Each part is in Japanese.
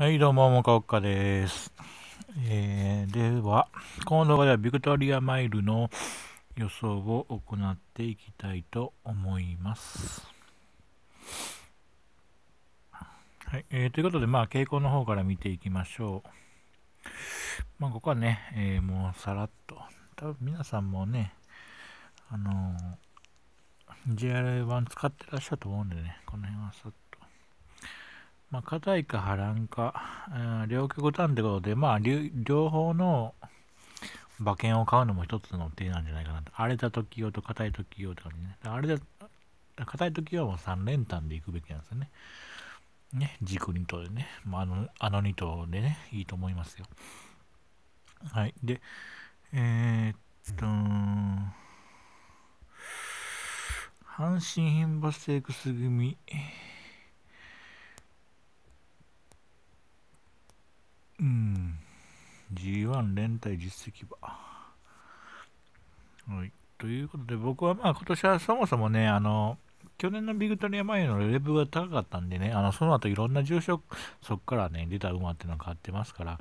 はい、どうも、もかおっかです。えー、では、この動画ではビクトリアマイルの予想を行っていきたいと思います。はい、えー、ということで、まあ、傾向の方から見ていきましょう。まあ、ここはね、えー、もうさらっと、多分皆さんもね、あのー、JRA1 使ってらっしゃると思うんでね、この辺はさっとまあ、硬いか波乱か、うん、両極端ってことで、まあ、両方の馬券を買うのも一つの手なんじゃないかなと。荒れた時用と硬い時用とかね。あれだ、硬い時用は3連単でいくべきなんですよね。ね、軸2頭でね、まあ、あの、あの2頭でね、いいと思いますよ。はい。で、えー、っと、阪神牝馬ステークス組。連帯実績はい。ということで、僕はまあ今年はそもそもね、あの、去年のビクトリア前のレベルが高かったんでね、あの、その後いろんな重症、そこからね、出た馬っていうのを買ってますから、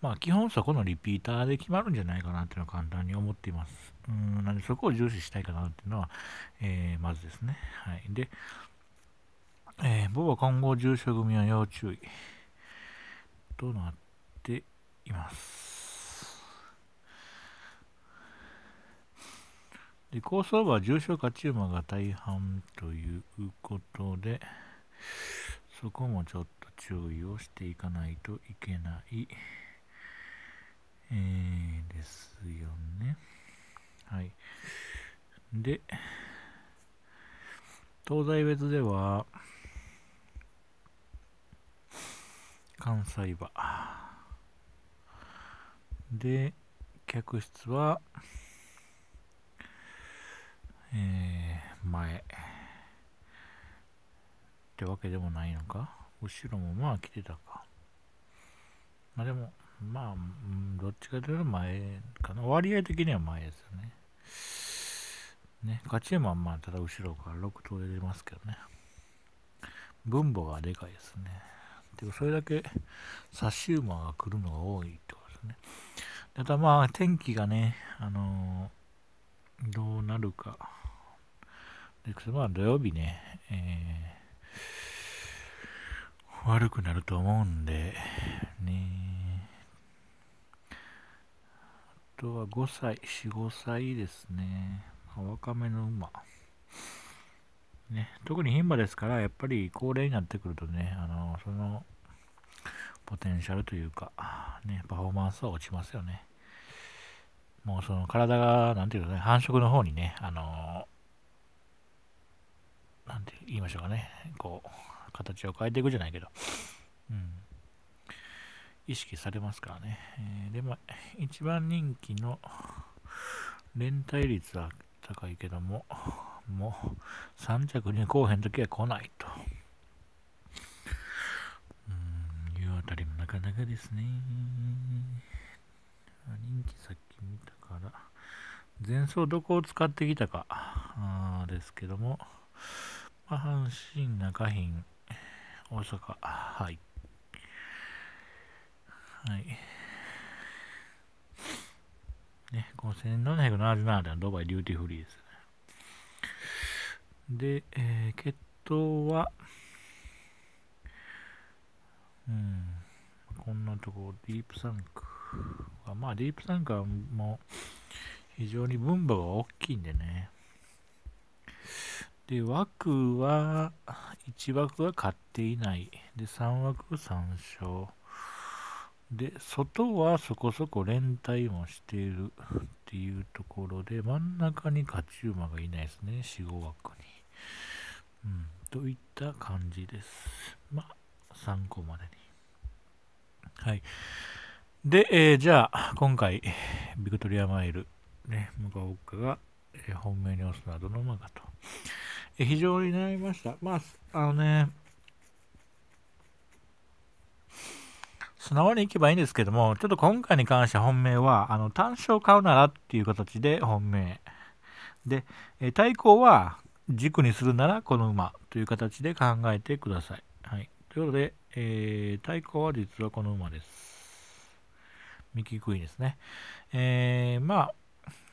まあ基本そこのリピーターで決まるんじゃないかなっていうのは簡単に思っています。うん、なんでそこを重視したいかなっていうのは、えー、まずですね。はい。で、えー、ボボ今後重症組は要注意。どうなっいますで、高層は重症化チューマーが大半ということでそこもちょっと注意をしていかないといけない、えー、ですよねはいで東西別では関西場で、客室は、えー、前。ってわけでもないのか後ろもまあ来てたか。まあでも、まあ、どっちかというと前かな。割合的には前ですよね。ね、勝ち馬はまあただ後ろから6頭出ますけどね。分母がでかいですね。てか、それだけ差し馬が来るのが多いってことですね。ただまあ、天気がね、あのー、どうなるか。で、まあ、土曜日ね、えー、悪くなると思うんで、ね。あとは5歳、4、5歳ですね。わかめの馬。ね、特に牝馬ですから、やっぱり高齢になってくるとね、あのその、ポテンシャルというか、ね、パフォーマンスは落ちますよね。もうその体が、なんていうかね、繁殖の方にね、あのー、なんて言いましょうかね、こう、形を変えていくじゃないけど、うん。意識されますからね。えー、でも、一番人気の連帯率は高いけども、もう3着に来おへん時は来ないと。ありもなかなかですね。人気さっき見たから、前走どこを使ってきたかあですけども、まあ、阪神、中浜、大阪、はい。はい。ね、5777ではドバイデューティーフリーですね。で、えー、決闘は、うん。こんなとこ、ディープサンクまあ、ディープサンクはもう、非常に分母が大きいんでね。で、枠は、1枠は買っていない。で、3枠参照。で、外はそこそこ連帯もしているっていうところで、真ん中に勝ち馬がいないですね、4、5枠に。うん、といった感じです。まあ参考までに。はい。で、えー、じゃあ、今回、ビクトリアマイル、ね、向こうが、えー、本命に押すのはどの馬かと。えー、非常に悩みました。まあ、あのね、素直にいけばいいんですけども、ちょっと今回に関して本命は、あの、単勝買うならっていう形で本命。で、え対抗は軸にするならこの馬という形で考えてください。ということで、えー、対抗は実はこの馬です。ミキクイですね。えー、まあ、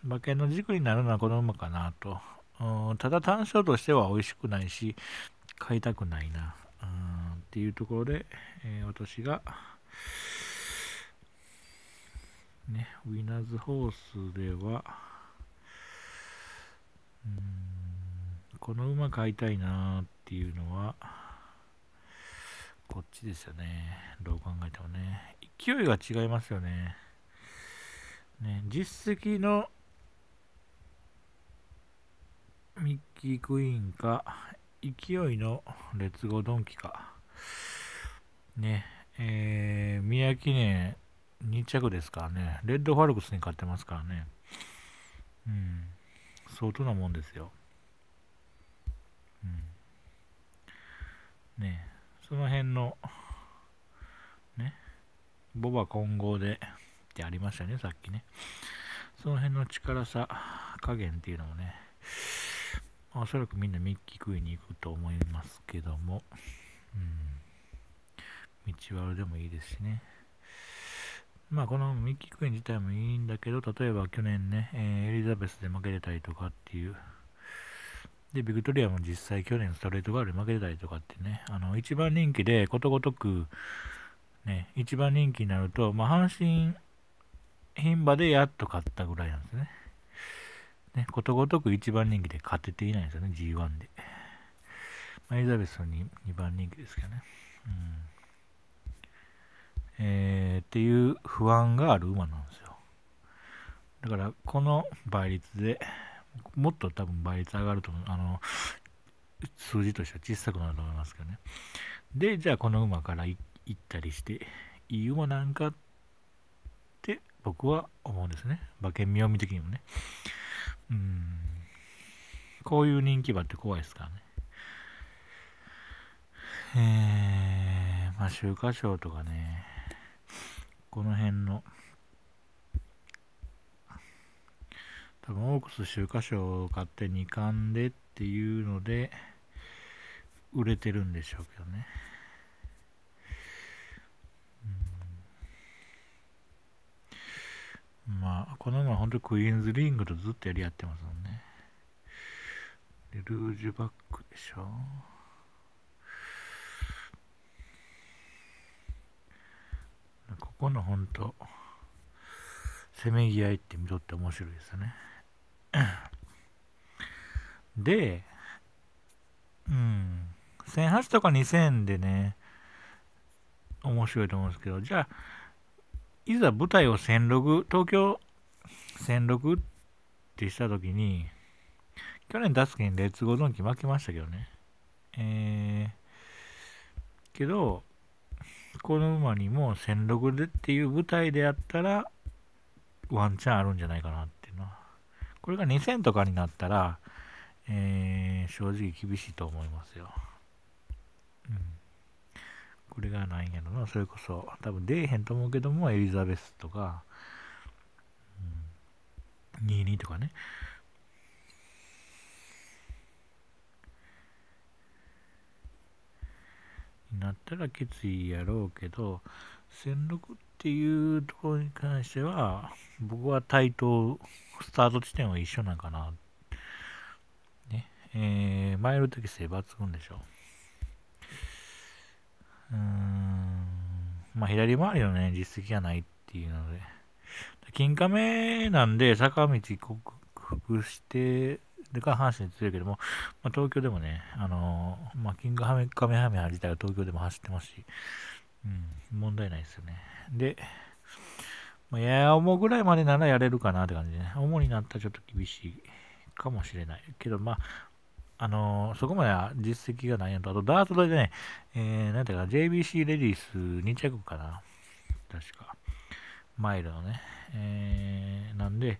馬券の軸になるのはこの馬かなと。うん、ただ単勝としては美味しくないし、買いたくないな。うん、っていうところで、えー、私が、ね、ウィナーズホースでは、うん、この馬買いたいなっていうのは、こっちですよね。どう考えてもね。勢いが違いますよね。ね実績のミッキークイーンか、勢いのレッツゴードンキか。ね、えー、宮城ね、2着ですからね。レッドファルクスに勝ってますからね。うん。相当なもんですよ。うん。ねえ。その辺の、ね、ボバ混合でってありましたね、さっきね。その辺の力さ加減っていうのもね、おそらくみんなミッキー食いに行くと思いますけども、うん、道悪でもいいですしね。まあこのミッキークイーン自体もいいんだけど、例えば去年ね、えー、エリザベスで負けてたりとかっていうで、ビクトリアも実際去年ストレートガールに負けてたりとかってね、あの、一番人気でことごとく、ね、一番人気になると、まあ、阪神、牝馬でやっと勝ったぐらいなんですね。ね、ことごとく一番人気で勝てていないんですよね、G1 で。まあ、エリザベスに 2, 番人気ですけどね。うん。えー、っていう不安がある馬なんですよ。だから、この倍率で、もっと多分倍率上がると思う。あの、数字としては小さくなると思いますけどね。で、じゃあこの馬から行ったりして、いい馬なんかって僕は思うんですね。馬券読み的にもね。うん。こういう人気馬って怖いですからね。えー、まあ、秋華賞とかね、この辺の多分オークス秋華賞を買って2冠でっていうので売れてるんでしょうけどね。まあ、この馬は本当クイーンズリングとずっとやり合ってますもんね。でルージュバックでしょ。ここの本当せめぎ合いって見とって面白いですね。で、うん、1008とか2000でね、面白いと思うんですけど、じゃあ、いざ舞台を1006、東京1006ってしたときに、去年出すけにレッツゴードンキ負けましたけどね。えー、けど、この馬にも1006でっていう舞台であったら、ワンチャンあるんじゃないかなって。これが2000とかになったら、えー、正直厳しいと思いますよ。うん。これがないんやろな、それこそ。多分出えへんと思うけども、エリザベスとか、うん、22とかね。になったら決意やろうけど、1力6っていうところに関しては、僕は対等スタート地点は一緒なんかな。ね。えー、マイル適性抜群でしょ。うーん。まあ、左回りのね、実績がないっていうので。金亀なんで、坂道克服して、で、下半身に強いけども、まあ、東京でもね、あのー、まあ、金亀亀ハメハメ自体は東京でも走ってますし、うん、問題ないですよね。で、まあ、やうぐらいまでならやれるかなって感じでね。重になったらちょっと厳しいかもしれない。けど、まあ、あのー、そこまでは実績がないのと、あとダートでね、えー、なんていうか、JBC レディース2着かな。確か。マイルのね。えー、なんで、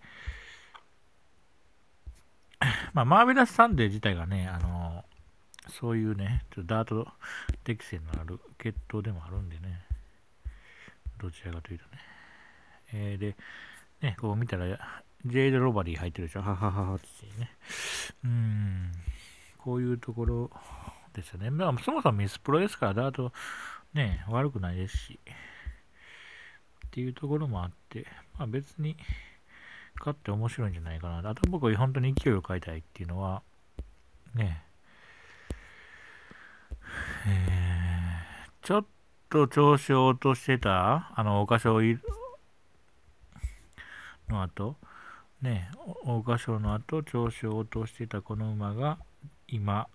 まあ、マーベラスサンデー自体がね、あのー、そういうね、ちょっとダート適性のある決闘でもあるんでね、どちらかというとね。えー、で、ね、こう見たら、ジェイド・ロバリー入ってるでしょ、ははははってね。うん、こういうところですよね。まあ、そもそもミスプロですから、だと、ね、悪くないですし、っていうところもあって、まあ別に、勝って面白いんじゃないかな。あと僕は本当に勢いを変えたいっていうのは、ね、えー、ちょっと調子を落としてた、あの、お菓子をの後、ね、桜花賞の後、調子を落としていたこの馬が、今、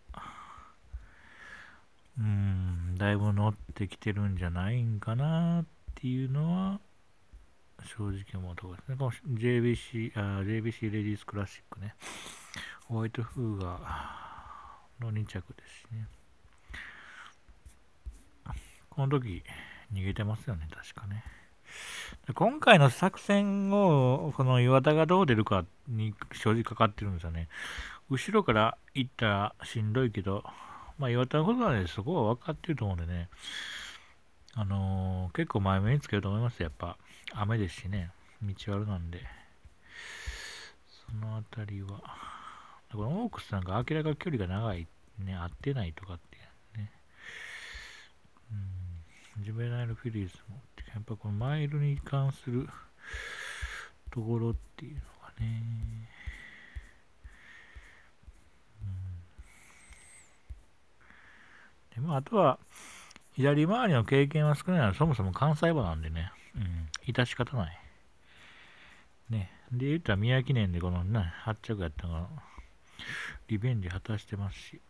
うん、だいぶ乗ってきてるんじゃないんかなっていうのは、正直思うところですね。この JBC、あ JBC レディースクラシックね。ホワイトフーガーの2着ですね。この時、逃げてますよね、確かね。今回の作戦を、この岩田がどう出るかに正直かかってるんですよね。後ろから行ったらしんどいけど、まあ、岩田のことはね、そこは分かってると思うんでね、あのー、結構前目につけると思いますやっぱ。雨ですしね、道悪なんで。そのあたりは、このオークスなんか明らかに距離が長い、ね、合ってないとかってね。うん、ジュベナイルフィリーズもやっぱこのマイルに関する ところっていうのがね、うん、でまあ、とは、左回りの経験は少ないのは、そもそも関西馬なんでね、うん、致し方ない。ね、で、言ったら宮記念でこのね、発着やったのが、リベンジ果たしてますし。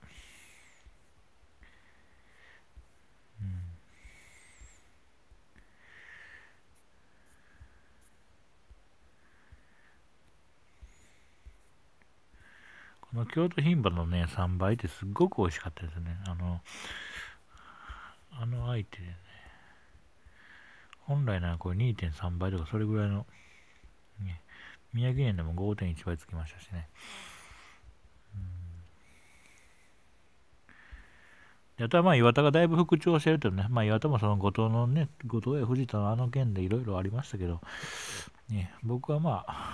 まあ、京都牝馬のね、3倍ってすっごく美味しかったですね。あの、あの相手でね、本来ならこれ2.3倍とかそれぐらいの、ね、宮城県でも5.1倍つきましたしね。であとはまあ岩田がだいぶ復調してるとね、まあ、岩田もその後藤のね、後藤や藤田のあの件でいろいろありましたけど、ね、僕はまあ、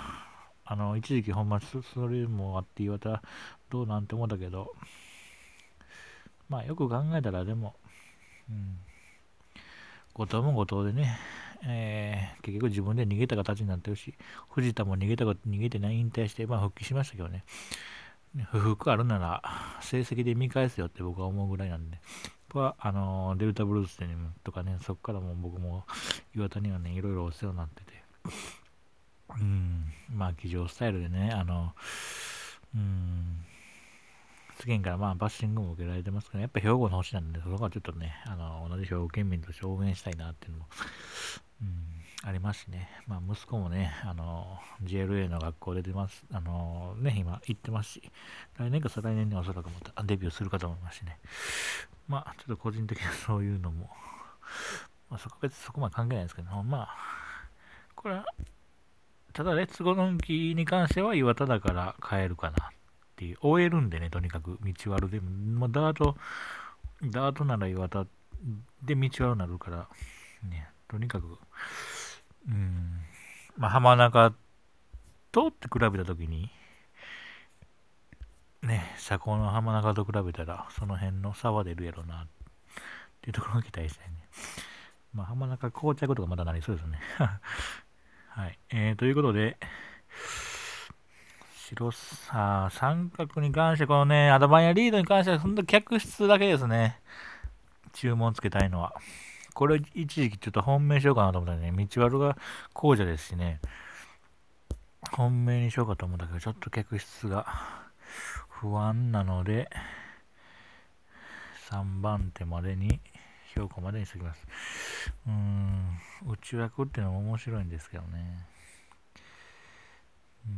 あの、一時期ほんま、それもあって言われたら、どうなんて思ったけど、まあ、よく考えたら、でも、うん、後藤も後藤でね、えー、結局自分で逃げた形になってるし、藤田も逃げたこと、逃げてない引退して、まあ、復帰しましたけどね、不服あるなら、成績で見返すよって僕は思うぐらいなんで、僕は、あの、デルタブルースで、とかね、そこからも僕も岩田にはね、いろいろお世話になってて、うん、まあ、騎乗スタイルでね、あの、うん、世間からまあバッシングも受けられてますけど、やっぱ兵庫の星なんで、そこはちょっとね、あの同じ兵庫県民として応援したいなっていうのも、うん、ありますしね、まあ、息子もね、あの JLA の学校出てます、あのね、今行ってますし、来年か再来年におそらくまたデビューするかと思いますしね、まあ、ちょっと個人的に そういうのも、まあ、そこ別そこまで関係ないですけど、まあ、これは、ただ、レッツゴドンキに関しては岩田だから変えるかなっていう。終えるんでね、とにかく、道悪で。もうダート、ダートなら岩田で道悪なるから、ね、とにかく、うん、まあ、浜中とって比べたときに、ね、車高の浜中と比べたら、その辺の差は出るやろな、っていうところが期待したいね。まあ、浜中膠着とかまだなりそうですねはい。えー、ということで、白さ、三角に関して、このね、アドバイアリードに関しては、ほんと客室だけですね。注文つけたいのは。これ一時期ちょっと本命しようかなと思ったらね、道悪がこうじゃですしね、本命にしようかと思ったけど、ちょっと客室が不安なので、3番手までに評価までにしときます。うーん、内枠っていうのは面白いんですけどね。うん、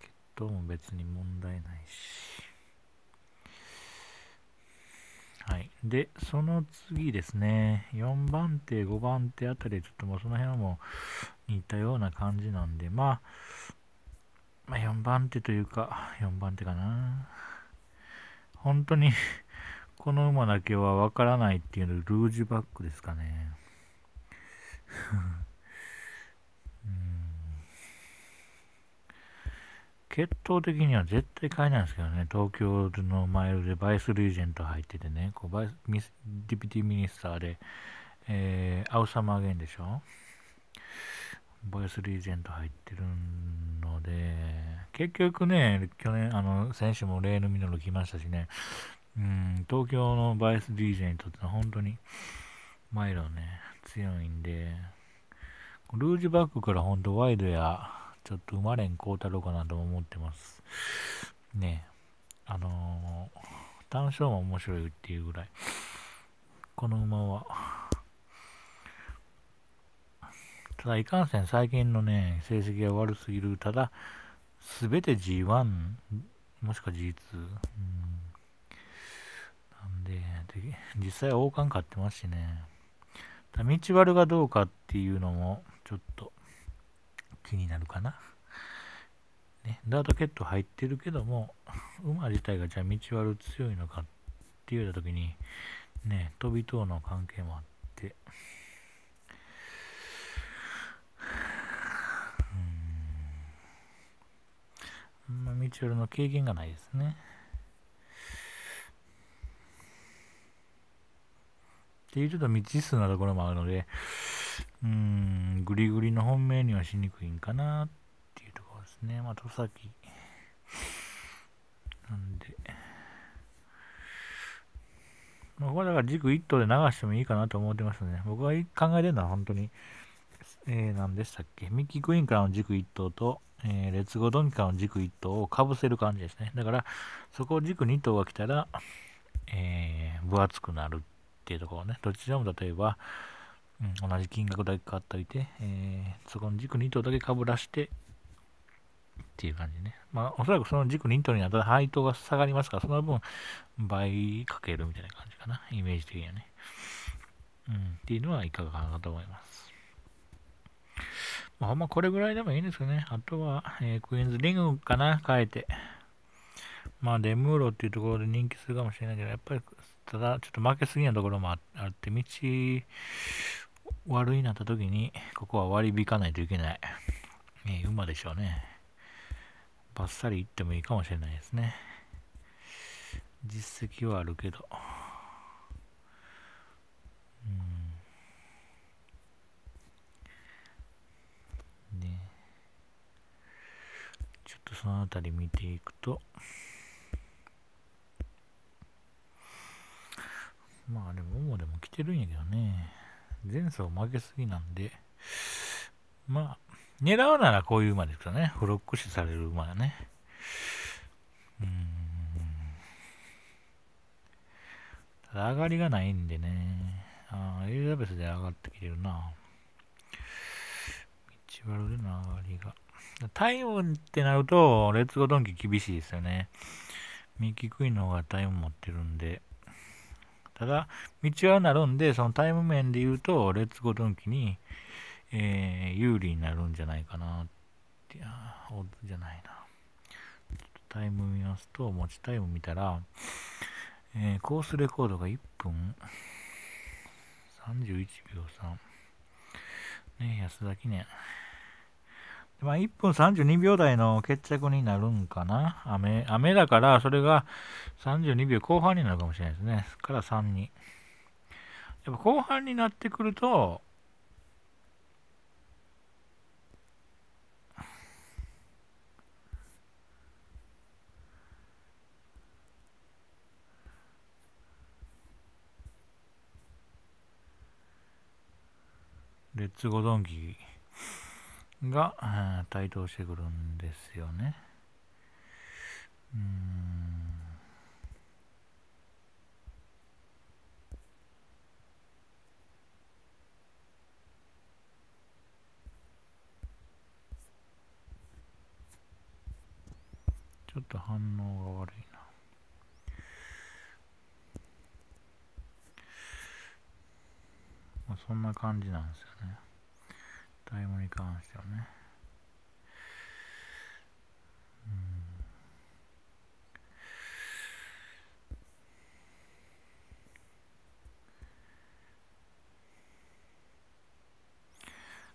決闘も別に問題ないし。はい。で、その次ですね、4番手、5番手あたり、ちょっともうその辺はもう似たような感じなんで、まあ、まあ、4番手というか、4番手かな。本当にこの馬だけはわからないっていうのルージュバックですかね。血統的には絶対買えないんですけどね、東京のマイルでバイス・リージェント入っててね、こうバイスディピティ・ミニスターで、えー、アウサマー・ゲンでしょバイス・リージェント入ってるので、結局ね、去年、あの、選手もレーヌ・ミノル来ましたしね、うん、東京のバイス DJ にとっては本当にマイルね、強いんで、ルージュバックから本当ワイドや、ちょっと生まれんこうたろうかなとも思ってます。ねあのー、単勝も面白いっていうぐらい、この馬は、ただいかんせん最近のね、成績が悪すぎる、ただ、すべて G1、もしくは G2、うんで、で実際王冠買ってますしね。道ミ割るがどうかっていうのも、ちょっと気になるかな。ね、ダートケット入ってるけども、馬自体がじゃあ道割る強いのかって言うたときに、ね、飛び等の関係もあって、うん、あんま道割るの経験がないですね。っていうちょっと未知数なところもあるので、うん、グリグリの本命にはしにくいんかなっていうところですね。まあ、戸崎。なんで。まあ、ここはだから軸1頭で流してもいいかなと思ってますね。僕が考えてるのは本当に、えー、何でしたっけ、ミッキークイーンからの軸1頭と、えー、レッツゴードンキかの軸1頭をかぶせる感じですね。だから、そこを軸2頭が来たら、えー、分厚くなるっていうところね、どちでも例えば、うん、同じ金額だけ買っておいて、えー、そこの軸2頭だけかぶらして、っていう感じね。まあ、おそらくその軸2頭になったら配当が下がりますから、その分、倍かけるみたいな感じかな、イメージ的にはね。うん、っていうのはいかがかなと思います。まあ、まこれぐらいでもいいんですけどね。あとは、えー、クイーンズリングかな、変えて。まあ、デムーロっていうところで人気するかもしれないけど、やっぱりただ、ちょっと負けすぎなところもあって、道悪いなった時に、ここは割り引かないといけない。えー、馬でしょうね。バッサリいってもいいかもしれないですね。実績はあるけど。うん。ね。ちょっとその辺り見ていくと。てるんやけどね。前走負けすぎなんで、まあ、狙うならこういう馬ですよね。フロック視される馬やね。うん。ただ上がりがないんでね。ああ、エリザベスで上がってきてるな。道悪での上がりが。体温ってなると、レッツゴードンキ厳しいですよね。ミッキークイーンの方がイム持ってるんで。ただ、道はなるんで、そのタイム面で言うと、レッツゴードンキに、えー、有利になるんじゃないかなって、あオッズじゃないな。タイム見ますと、持ちタイム見たら、えー、コースレコードが1分31秒3。ね安田記念。まあ、1分32秒台の決着になるんかな。雨、雨だから、それが32秒後半になるかもしれないですね。から3に。やっぱ後半になってくると、レッツゴドンキが台頭してくるんですよね。うんちょっと反応が悪いな。まあ、そんな感じなんですよに関してはね。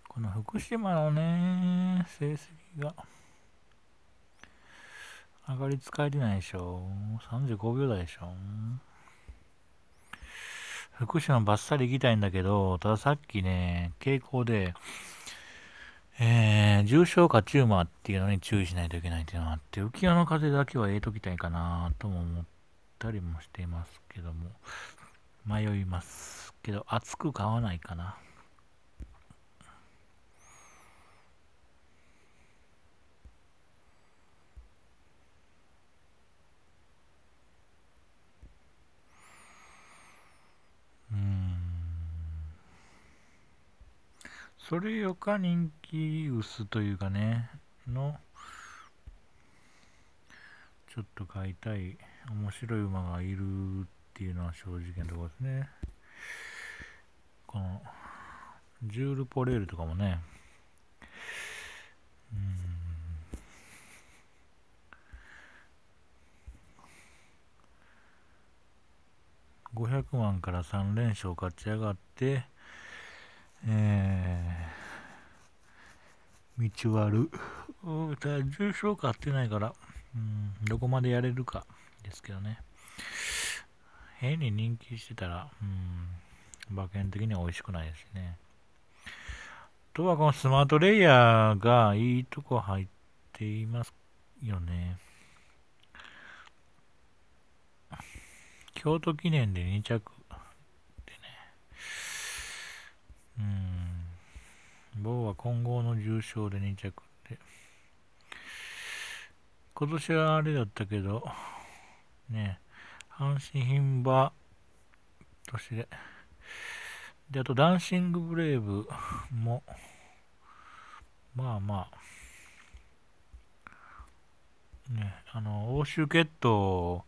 この福島のね、成績が上がり使えてないでしょ。35秒台でしょ。福島バッサリ行きたいんだけど、たださっきね、傾向で、えー、重症化チューマーっていうのに注意しないといけないっていうのがあって、浮世の風だけはええときたいかなとも思ったりもしていますけども、迷いますけど、熱く買わないかな。それよか人気薄というかね、の、ちょっと買いたい、面白い馬がいるっていうのは正直なところですね。この、ジュール・ポレールとかもね、うん、500万から3連勝勝ち上がって、えー、道はある。ただ、重症化ってないから、うん、どこまでやれるかですけどね。変に人気してたら、うん、馬券的には美味しくないですね。あとはこのスマートレイヤーがいいとこ入っていますよね。京都記念で2着うん。は混合の重賞で2着で。今年はあれだったけど、ね、阪神牝馬、年で。で、あと、ダンシングブレイブも、まあまあ、ね、あの、欧州決闘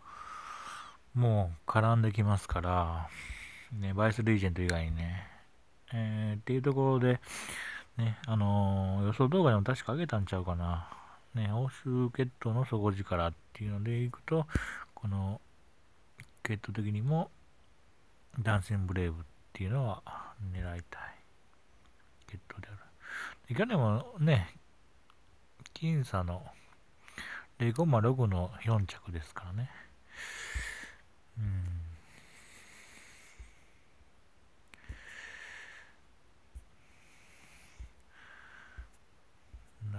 も絡んできますから、ね、バイス・リージェント以外にね。えー、っていうところで、ね、あのー、予想動画でも確か上げたんちゃうかな。ね、欧州決闘の底力っていうのでいくと、この、決闘的にも、ダンセンブレイブっていうのは狙いたい。決闘である。いかにもね、僅差の0,6の4着ですからね。うん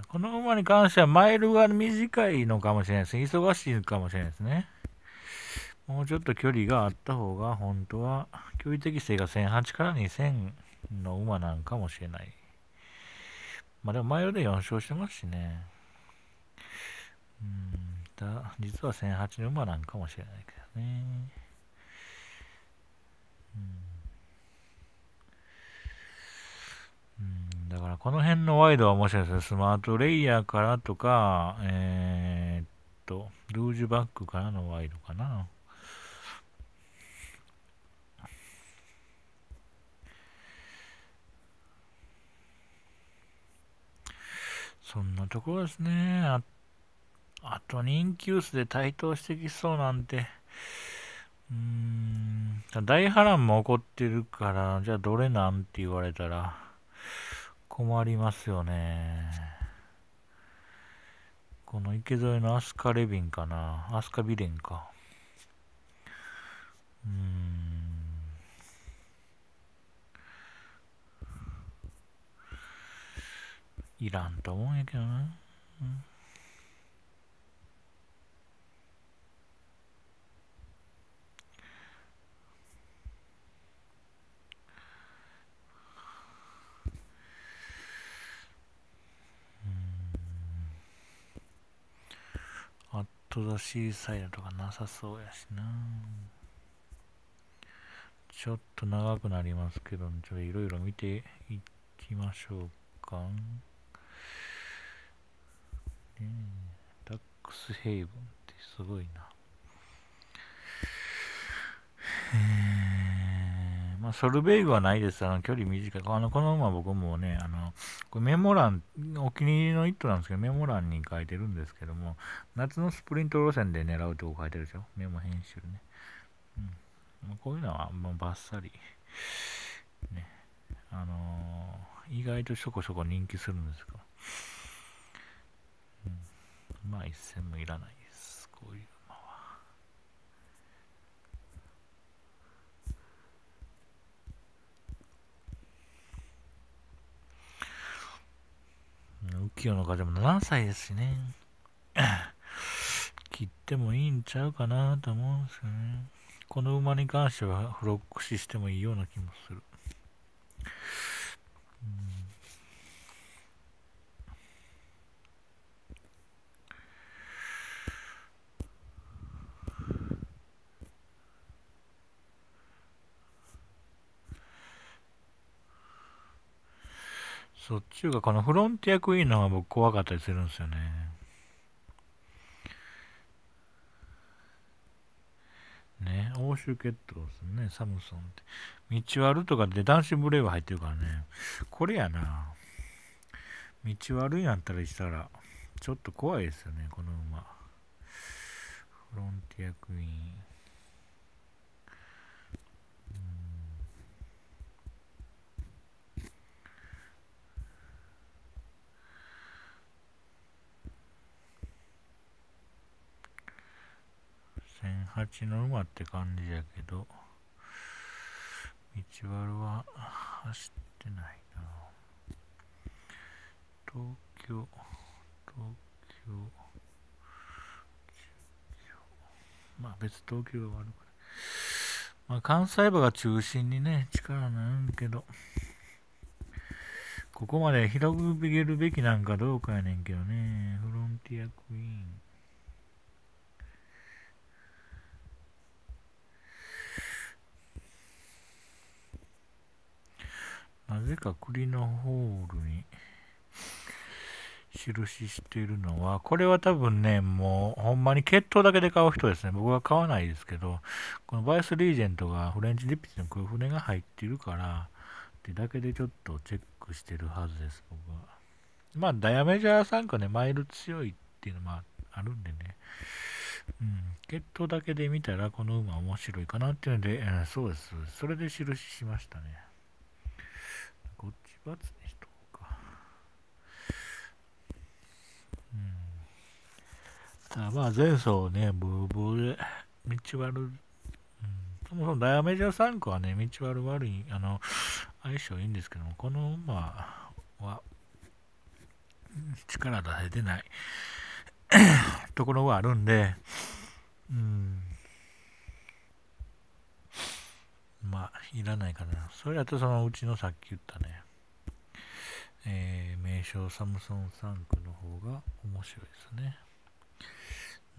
この馬に関してはマイルが短いのかもしれないですね。忙しいかもしれないですね。もうちょっと距離があった方が、本当は、距離適性が1008から2000の馬なんかもしれない。まあでもマイルで4勝してますしね。うん、だ実は1008の馬なんかもしれないけどね。うんだからこの辺のワイドはもしかしたらスマートレイヤーからとか、えー、っと、ルージュバックからのワイドかな。そんなところですね。ああと人気薄で台頭してきそうなんて。うーん。大波乱も起こってるから、じゃあどれなんて言われたら。困りますよね。この池添のアスカレビンかな。アスカビレンか。うん。いらんと思うんやけどな。うん人差しサイドとかなさそうやしなちょっと長くなりますけど、ちょっといろいろ見ていきましょうか。ね、ダックスヘイブンってすごいな。えーまあ、ソルベイグはないです。あの、距離短い。あの、この馬僕もね、あの、これメモ欄、お気に入りの一頭なんですけど、メモ欄に書いてるんですけども、夏のスプリント路線で狙うとこ書いてるでしょ。メモ編集ね。うん。まあ、こういうのは、もうバッサリ。ね。あのー、意外とそこそこ人気するんですが。うん。まあ、一戦もいらないです。こういう。浮世の風も7歳ですしね。切ってもいいんちゃうかなと思うんですよね。この馬に関してはフロックししてもいいような気もする。そっちがこのフロンティアクイーンの方が僕怖かったりするんですよね。ね、欧州決闘ですね、サムソンって。ミチワルとかで男子ブレイブ入ってるからね。これやな。道悪いやったりしたら、ちょっと怖いですよね、この馬。フロンティアクイーン。千八の馬って感じやけど、道悪は走ってないな。東京、東京、まあ別東京が悪くない。まあ関西馬が中心にね、力なんけど、ここまで広くげるべきなんかどうかやねんけどね、フロンティアクイーン。なぜかクリホールに印しているのは、これは多分ね、もうほんまに血統だけで買う人ですね。僕は買わないですけど、このバイスリージェントがフレンチディピティの黒船が入っているから、ってだけでちょっとチェックしてるはずです、僕は。まあ、ダイヤメジャーんかね、マイル強いっていうのもあるんでね。うん、血統だけで見たらこの馬面白いかなっていうので、うん、そうです。それで印しましたね。月にしとこうか。うん。あまあ、前走ね、ブーブーで、道悪、うん、そもそもダイアメジャー3個はね、道悪悪い、あの、相性いいんですけども、この馬は、力出せてない ところがあるんで、うん。まあ、いらないかな。それだとそのうちのさっき言ったね、称サムソン3区の方が面白いですね。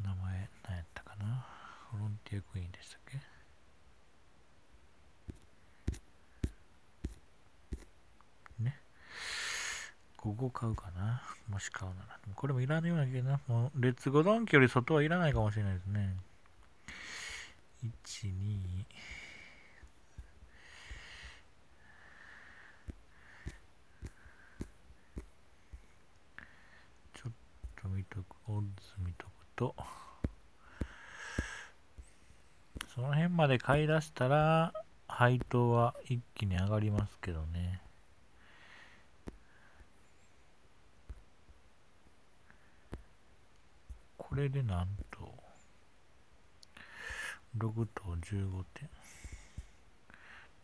名前何やったかなフロンティアクイーンでしたっけね。ここ買うかなもし買うなら。これもいらないような気な。もう、レッツゴドンキより外はいらないかもしれないですね。1、2、オッズ見とくと、その辺まで買い出したら、配当は一気に上がりますけどね。これでなんと、6と15点。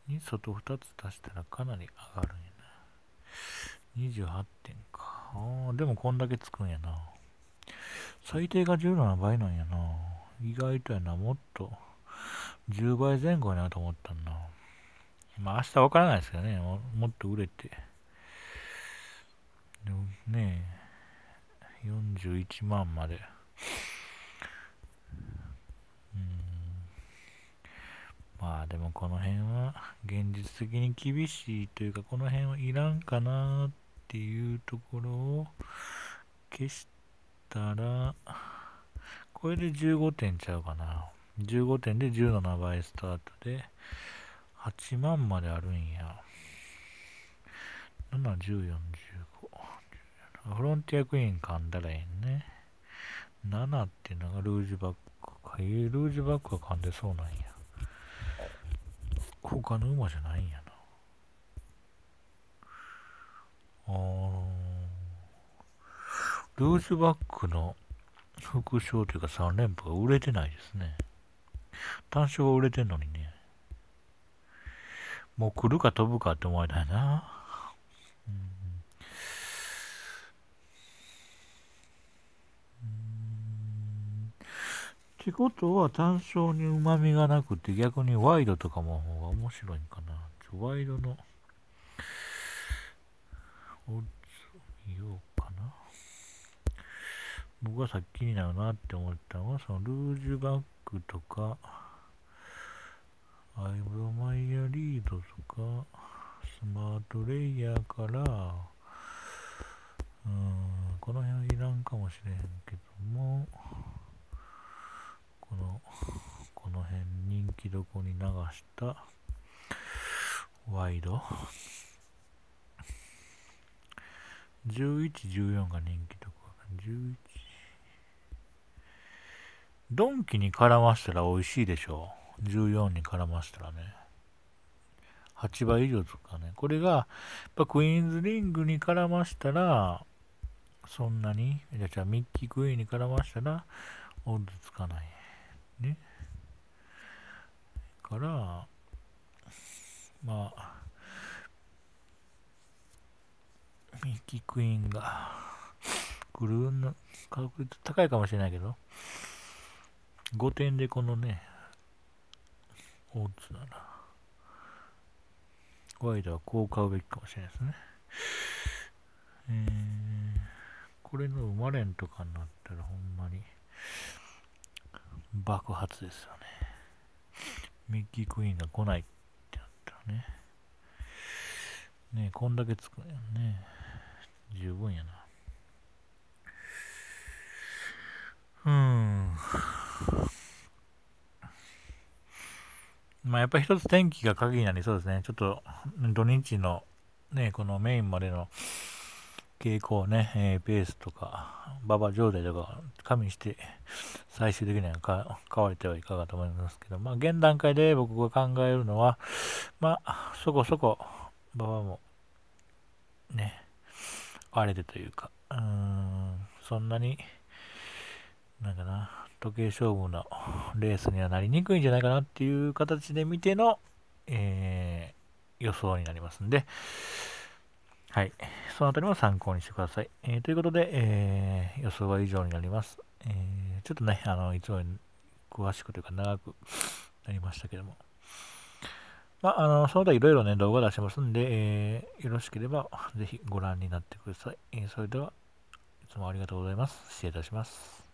に外2つ足したらかなり上がるんやな。28点か。ああ、でもこんだけつくんやな。最低が17倍なんやな。意外とやな、もっと10倍前後やなと思ったんな。まあ明日わからないですけどねも、もっと売れて。でもねえ、41万まで。まあでもこの辺は現実的に厳しいというかこの辺はいらんかなっていうところを決してたら、これで15点ちゃうかな。15点で17倍スタートで、8万まであるんや。7、14、15。フロンティアクイーン噛んだらええね。7っていうのがルージュバックか。えー、ルージュバックは噛んでそうなんや。他の馬じゃないんやな。あー。ルーズバックの副賞というか3連覇が売れてないですね。単勝は売れてんのにね。もう来るか飛ぶかって思いたいな。うんってことは単勝にうまみがなくて逆にワイドとかも面白いんかな。ちょワイドのおっ、見よう僕はさっきになるなって思ったのは、そのルージュバックとか、アイブロマイヤリードとか、スマートレイヤーから、うん、この辺いらんかもしれへんけども、この、この辺人気どこに流したワイド。11、14が人気どこ。11、ドンキに絡ましたら美味しいでしょう。14に絡ましたらね。8倍以上とかね。これが、やっぱクイーンズリングに絡ましたら、そんなに、じゃあミッキークイーンに絡ましたら、オッズつかない。ね。から、まあ、ミッキークイーンが来る確率高いかもしれないけど、5点でこのね、オッズだな。ワイドはこう買うべきかもしれないですね。えー、これの生まれんとかになったらほんまに爆発ですよね。ミッキークイーンが来ないってなったらね。ねえ、こんだけつくんやね。十分やな。うーん。まあ、やっぱり一つ天気が鍵になりそうですね。ちょっと土日のね、このメインまでの傾向ね、えー、ペースとか、馬場状態とか、加味して、最終的にはか買われてはいかがと思いますけど、まあ、現段階で僕が考えるのは、まあ、そこそこ、馬場も、ね、荒れてというか、うん、そんなに、なんかな、時計勝負のレースにはなりにくいんじゃないかなっていう形で見ての、えー、予想になりますんで、はい。そのあたりも参考にしてください。えー、ということで、えー、予想は以上になります。えー、ちょっとね、あの、いつも詳しくというか長くなりましたけども。まあ、あの、その他いろいろね、動画出しますんで、えー、よろしければ、ぜひご覧になってください。えー、それでは、いつもありがとうございます。失礼いたします。